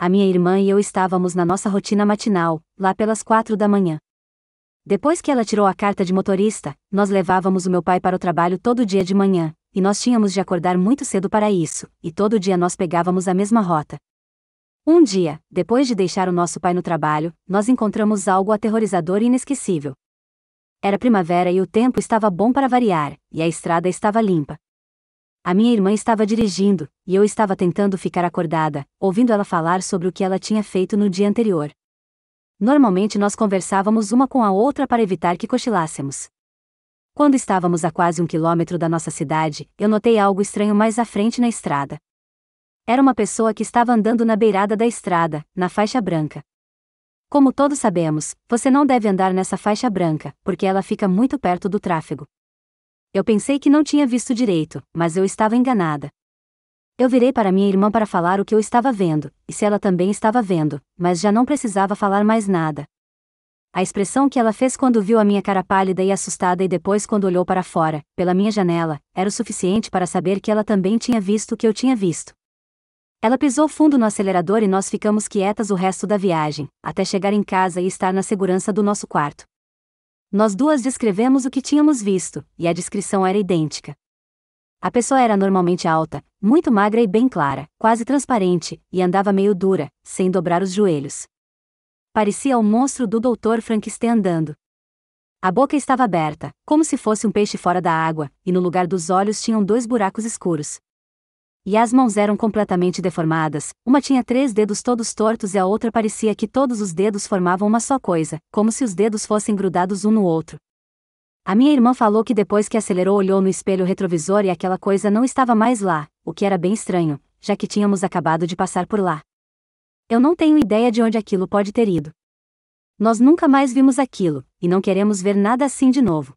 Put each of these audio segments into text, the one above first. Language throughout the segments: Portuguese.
A minha irmã e eu estávamos na nossa rotina matinal, lá pelas quatro da manhã. Depois que ela tirou a carta de motorista, nós levávamos o meu pai para o trabalho todo dia de manhã, e nós tínhamos de acordar muito cedo para isso, e todo dia nós pegávamos a mesma rota. Um dia, depois de deixar o nosso pai no trabalho, nós encontramos algo aterrorizador e inesquecível. Era primavera e o tempo estava bom para variar, e a estrada estava limpa. A minha irmã estava dirigindo, e eu estava tentando ficar acordada, ouvindo ela falar sobre o que ela tinha feito no dia anterior. Normalmente nós conversávamos uma com a outra para evitar que cochilássemos. Quando estávamos a quase um quilômetro da nossa cidade, eu notei algo estranho mais à frente na estrada. Era uma pessoa que estava andando na beirada da estrada, na faixa branca. Como todos sabemos, você não deve andar nessa faixa branca, porque ela fica muito perto do tráfego. Eu pensei que não tinha visto direito, mas eu estava enganada. Eu virei para minha irmã para falar o que eu estava vendo, e se ela também estava vendo, mas já não precisava falar mais nada. A expressão que ela fez quando viu a minha cara pálida e assustada e depois quando olhou para fora, pela minha janela, era o suficiente para saber que ela também tinha visto o que eu tinha visto. Ela pisou fundo no acelerador e nós ficamos quietas o resto da viagem, até chegar em casa e estar na segurança do nosso quarto. Nós duas descrevemos o que tínhamos visto, e a descrição era idêntica. A pessoa era normalmente alta, muito magra e bem clara, quase transparente, e andava meio dura, sem dobrar os joelhos. Parecia o monstro do Dr. Frankenstein andando. A boca estava aberta, como se fosse um peixe fora da água, e no lugar dos olhos tinham dois buracos escuros. E as mãos eram completamente deformadas, uma tinha três dedos todos tortos e a outra parecia que todos os dedos formavam uma só coisa, como se os dedos fossem grudados um no outro. A minha irmã falou que depois que acelerou olhou no espelho retrovisor e aquela coisa não estava mais lá, o que era bem estranho, já que tínhamos acabado de passar por lá. Eu não tenho ideia de onde aquilo pode ter ido. Nós nunca mais vimos aquilo, e não queremos ver nada assim de novo.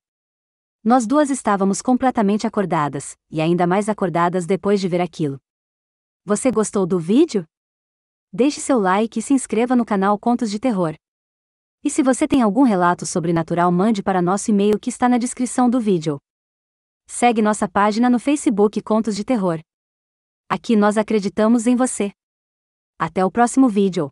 Nós duas estávamos completamente acordadas, e ainda mais acordadas depois de ver aquilo. Você gostou do vídeo? Deixe seu like e se inscreva no canal Contos de Terror. E se você tem algum relato sobrenatural, mande para nosso e-mail que está na descrição do vídeo. Segue nossa página no Facebook Contos de Terror. Aqui nós acreditamos em você. Até o próximo vídeo.